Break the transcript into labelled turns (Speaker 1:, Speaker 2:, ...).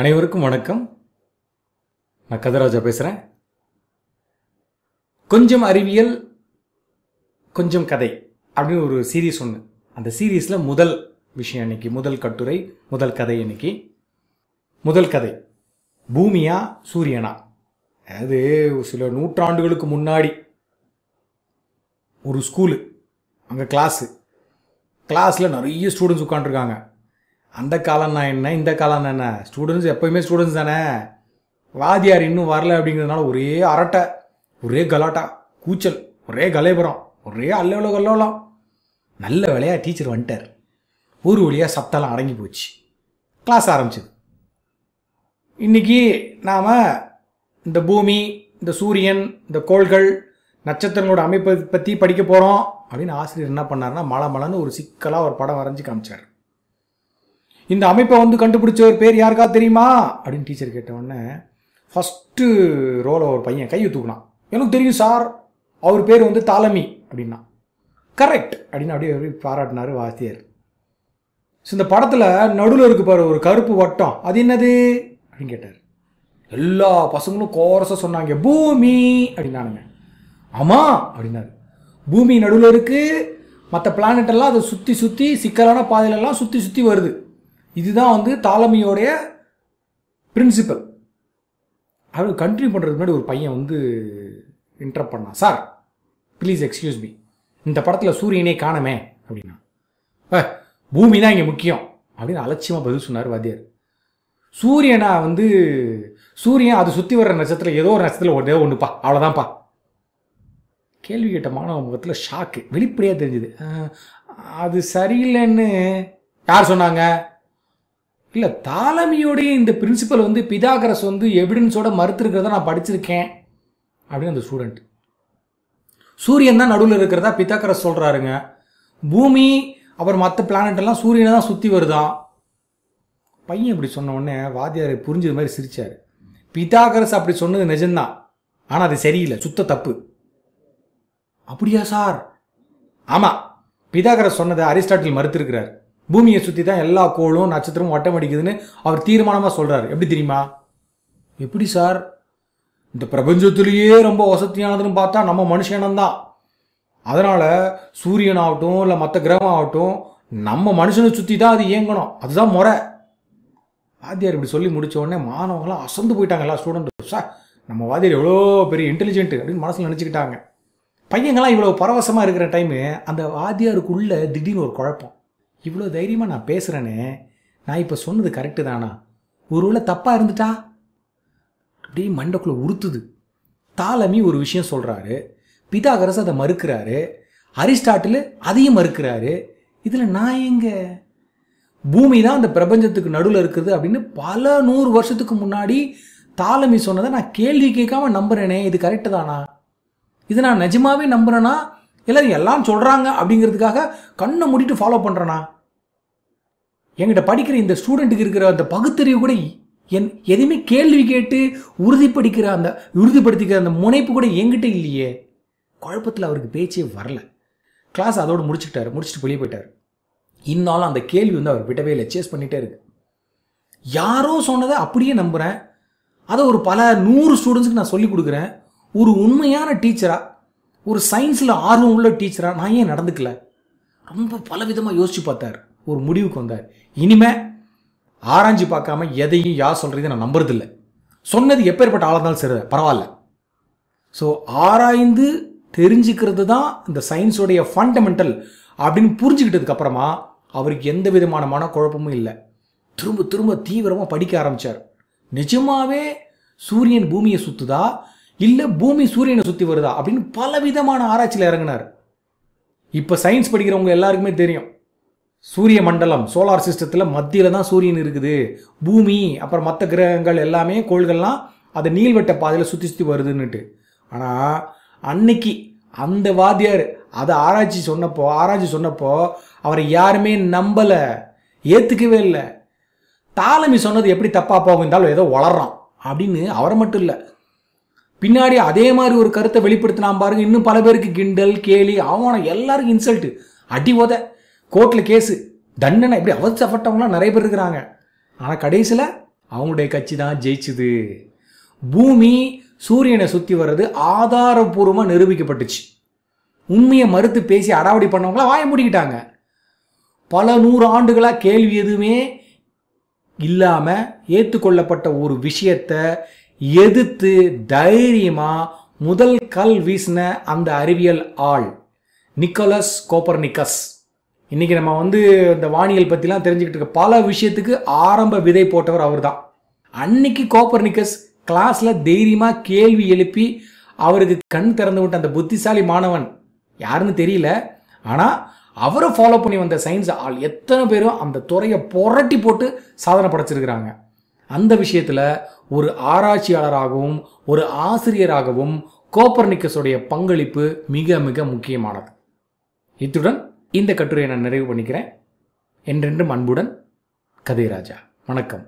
Speaker 1: அனைவருக்கும் வணக்கம் நான் கதராஜா பேசுகிறேன் கொஞ்சம் அறிவியல் கொஞ்சம் கதை அப்படின்னு ஒரு சீரீஸ் ஒன்று அந்த சீரீஸில் முதல் விஷயம் இன்னைக்கு முதல் கட்டுரை முதல் கதை இன்னைக்கு முதல் கதை பூமியா சூரியனா அது சில நூற்றாண்டுகளுக்கு முன்னாடி ஒரு ஸ்கூலு அங்கே கிளாஸு கிளாஸில் நிறைய ஸ்டூடெண்ட்ஸ் உட்காந்துருக்காங்க அந்த காலம்னா என்ன இந்த காலம்னா என்ன ஸ்டூடெண்ட்ஸ் எப்பயுமே ஸ்டூடெண்ட்ஸ் தானே வாதியார் இன்னும் வரல அப்படிங்கிறதுனால ஒரே அரட்டை ஒரே கலாட்டா கூச்சல் ஒரே கலைபுரம் ஒரே அல்லவளோ கல்லோலம் நல்ல வேலையாக டீச்சர் வந்துட்டார் ஊர் வழியாக சத்தெல்லாம் அடங்கி போச்சு கிளாஸ் ஆரம்பிச்சது இன்றைக்கி நாம் இந்த பூமி இந்த சூரியன் இந்த கோள்கள் நட்சத்திரங்களோட அமைப்பை பற்றி படிக்க போகிறோம் அப்படின்னு ஆசிரியர் என்ன பண்ணார்னா மழை மலைன்னு ஒரு சிக்கலாக ஒரு படம் வரைஞ்சி காமிச்சார் இந்த அமைப்பை வந்து கண்டுபிடிச்சவர் பேர் யாருக்கா தெரியுமா அப்படின்னு டீச்சர் கேட்ட உடனே ஃபஸ்ட்டு ரோலை ஒரு பையன் கையை தூக்குனான் எனக்கு தெரியும் சார் அவர் பேர் வந்து தாலமி அப்படின்னா கரெக்ட் அப்படின்னு அப்படியே பாராட்டினார் வாத்தியார் ஸோ இந்த படத்தில் நடுவில் இருக்கு பாரு ஒரு கருப்பு வட்டம் அது என்னது அப்படின்னு கேட்டார் எல்லா பசங்களும் கோரஸாக சொன்னாங்க பூமி அப்படின்னானுங்க ஆமாம் அப்படின்னாரு பூமி நடுவில் இருக்குது மற்ற பிளானட்டெல்லாம் அதை சுற்றி சுற்றி சிக்கலான பாதையிலெல்லாம் சுற்றி சுற்றி வருது இதுதான் வந்து தாலமியோடைய பிரின்சிபல் அவர் கண்டினியூ பண்ணுறதுக்கு முன்னாடி ஒரு பையன் வந்து இன்டர் பண்ணான் சார் ப்ளீஸ் எக்ஸ்கியூஸ் மீ இந்த படத்தில் சூரியனே காணமே அப்படின்னா பூமி தான் இங்கே முக்கியம் அப்படின்னு அலட்சியமாக பதில் சொன்னார் வாத்தியார் சூரியனா வந்து சூரியன் அது சுற்றி வர்ற நட்சத்திரம் ஏதோ ஒரு நட்சத்திரம் ஒன்றே ஒன்றுப்பா அவ்வளோதான்ப்பா கேள்வி கேட்ட மாணவ முகத்தில் ஷாக்கு வெளிப்படையாக தெரிஞ்சுது அது சரியில்லைன்னு யார் சொன்னாங்க இல்லை தாலமியோடைய இந்த பிரின்சிபல் வந்து பிதாகரஸ் வந்து எவிடன்ஸோட மறுத்துருக்கிறத நான் படிச்சிருக்கேன் அப்படின்னு அந்த ஸ்டூடெண்ட் சூரியன் தான் நடுவில் இருக்கிறதா பிதாகரஸ் சொல்கிறாருங்க பூமி அப்புறம் மற்ற எல்லாம் சூரியனை தான் சுற்றி வருதான் பையன் இப்படி சொன்ன உடனே வாத்தியார் புரிஞ்சது மாதிரி சிரிச்சார் பிதாகரஸ் அப்படி சொன்னது நிஜம்தான் ஆனால் அது சரியில்லை சுத்த தப்பு அப்படியா சார் ஆமாம் பிதாகரஸ் சொன்னதை அரிஸ்டாட்டில் மறுத்திருக்கிறார் பூமியை சுற்றி தான் எல்லா கோளும் நட்சத்திரமும் வட்டம் அடிக்குதுன்னு அவர் தீர்மானமாக சொல்கிறார் எப்படி தெரியுமா எப்படி சார் இந்த பிரபஞ்சத்திலேயே ரொம்ப வசதியானதுன்னு பார்த்தா நம்ம மனுஷனம்தான் அதனால் சூரியன் ஆகட்டும் இல்லை மற்ற கிரகம் ஆகட்டும் நம்ம மனுஷனை சுற்றி தான் அது இயங்கணும் அதுதான் முறை வாத்தியார் இப்படி சொல்லி முடித்த உடனே மாணவங்களாம் அசந்து போயிட்டாங்க எல்லா ஸ்டூடெண்ட்டும் சார் நம்ம வாத்தியார் எவ்வளோ பெரிய இன்டெலிஜென்ட் அப்படின்னு மனசில் நினச்சிக்கிட்டாங்க பையங்கள்லாம் இவ்வளோ பரவசமாக இருக்கிற டைமு அந்த வாத்தியாருக்குள்ளே திடீர்னு ஒரு குழப்பம் இவ்வளோ தைரியமாக நான் பேசுகிறேனே நான் இப்போ சொன்னது கரெக்டு தானா ஒருவேளை தப்பாக இருந்துட்டா அப்படியே மண்டக்குள்ளே உறுத்துது தாலமி ஒரு விஷயம் சொல்கிறாரு பிதாகரஸ் அதை மறுக்கிறாரு அரிஸ்டாட்டில் அதையும் மறுக்கிறாரு இதில் நான் எங்க பூமி தான் அந்த பிரபஞ்சத்துக்கு நடுவில் இருக்குது அப்படின்னு பல நூறு வருஷத்துக்கு முன்னாடி தாலமி சொன்னதை நான் கேள்வி கேட்காம நம்புறேனே இது கரெக்டு தானா இது நான் நிஜமாவே நம்புறேனா எல்லாரும் எல்லாம் சொல்கிறாங்க அப்படிங்கிறதுக்காக கண்ணை முடிட்டு ஃபாலோ பண்ணுறேனா எங்கிட்ட படிக்கிற இந்த ஸ்டூடெண்ட்டுக்கு இருக்கிற அந்த பகுத்தறிவு கூட என் எதையுமே கேள்வி கேட்டு உறுதிப்படுத்திக்கிற அந்த உறுதிப்படுத்திக்கிற அந்த முனைப்பு கூட எங்கிட்ட இல்லையே குழப்பத்தில் அவருக்கு பேச்சே வரல கிளாஸ் அதோடு முடிச்சுட்டார் முடிச்சுட்டு வெளியே போயிட்டார் இன்னாலும் அந்த கேள்வி வந்து அவர் விடவே இல்லை சேஸ் பண்ணிகிட்டே இருக்கு யாரோ சொன்னதை அப்படியே நம்புகிறேன் அதை ஒரு பல நூறு ஸ்டூடெண்ட்ஸுக்கு நான் சொல்லிக் கொடுக்குறேன் ஒரு உண்மையான டீச்சராக ஒரு சயின்ஸில் ஆர்வம் உள்ள டீச்சராக நான் ஏன் நடந்துக்கல ரொம்ப பலவிதமாக யோசித்து பார்த்தார் ஒரு முடிவுக்கு வந்தார் இனிமே ஆராய்ஞ்சு பார்க்காம எதையும் யார் சொல்கிறதையும் நான் நம்புறதில்லை சொன்னது எப்பேற்பட்ட ஆளாக இருந்தாலும் சரி பரவாயில்ல ஸோ ஆராய்ந்து தெரிஞ்சுக்கிறது தான் இந்த சயின்ஸோடைய ஃபண்டமெண்டல் அப்படின்னு புரிஞ்சுக்கிட்டதுக்கு அப்புறமா அவருக்கு எந்த விதமான மனக்குழப்பமும் இல்லை திரும்ப திரும்ப தீவிரமாக படிக்க ஆரம்பித்தார் நிஜமாவே சூரியன் பூமியை சுற்றுதா இல்லை பூமி சூரியனை சுற்றி வருதா அப்படின்னு பல விதமான ஆராய்ச்சியில் இறங்கினார் இப்போ சயின்ஸ் படிக்கிறவங்க எல்லாருக்குமே தெரியும் சூரிய மண்டலம் சோலார் சிஸ்டத்தில் மத்தியில் தான் சூரியன் இருக்குது பூமி அப்புறம் மற்ற கிரகங்கள் எல்லாமே கோள்கள்லாம் அது நீள்வட்ட பாதையில் சுற்றி சுற்றி வருதுன்னுட்டு ஆனால் அன்னைக்கு அந்த வாத்தியார் அதை ஆராய்ச்சி சொன்னப்போ ஆராய்ச்சி சொன்னப்போ அவரை யாருமே நம்பலை ஏற்றுக்கவே இல்லை தாலமி சொன்னது எப்படி தப்பாக போகும் இருந்தாலும் ஏதோ வளர்றான் அப்படின்னு அவரை மட்டும் இல்லை பின்னாடி அதே மாதிரி ஒரு கருத்தை வெளிப்படுத்தினா பாருங்க இன்னும் பல பேருக்கு கிண்டல் கேலி அவனை எல்லாருக்கும் இன்சல்ட்டு அடி உதை கோர்ட்டில் கேஸு தண்டனை இப்படி அவசப்பட்டவங்களாம் நிறைய பேர் இருக்கிறாங்க ஆனால் கடைசியில் அவங்களுடைய கட்சி தான் ஜெயிச்சுது பூமி சூரியனை சுற்றி வர்றது ஆதாரபூர்வமாக நிரூபிக்கப்பட்டுச்சு உண்மையை மறுத்து பேசி அடாவடி பண்ணவங்களாம் வாய முடிக்கிட்டாங்க பல நூறு ஆண்டுகளாக கேள்வி எதுவுமே இல்லாமல் ஏற்றுக்கொள்ளப்பட்ட ஒரு விஷயத்தை எதிர்த்து தைரியமாக முதல் கல் வீசின அந்த அறிவியல் ஆள் நிக்கோலஸ் கோப்பர்னிக்கஸ் இன்றைக்கி நம்ம வந்து இந்த வானியல் பற்றிலாம் தெரிஞ்சுக்கிட்டு இருக்க பல விஷயத்துக்கு ஆரம்ப விதை போட்டவர் அவர் தான் அன்னைக்கு கோப்பர்னிக்கஸ் கிளாஸில் தைரியமாக கேள்வி எழுப்பி அவருக்கு கண் திறந்து விட்ட அந்த புத்திசாலி மாணவன் யாருன்னு தெரியல ஆனால் அவரை ஃபாலோ பண்ணி வந்த சயின்ஸ் ஆள் எத்தனை பேரும் அந்த துறையை புரட்டி போட்டு சாதனை படைச்சிருக்கிறாங்க அந்த விஷயத்தில் ஒரு ஆராய்ச்சியாளராகவும் ஒரு ஆசிரியராகவும் கோப்பர்னிக்கஸுடைய பங்களிப்பு மிக மிக முக்கியமானது இத்துடன் இந்த கட்டுரையை நான் நிறைவு பண்ணிக்கிறேன் என்றென்றும் அன்புடன் கதிராஜா வணக்கம்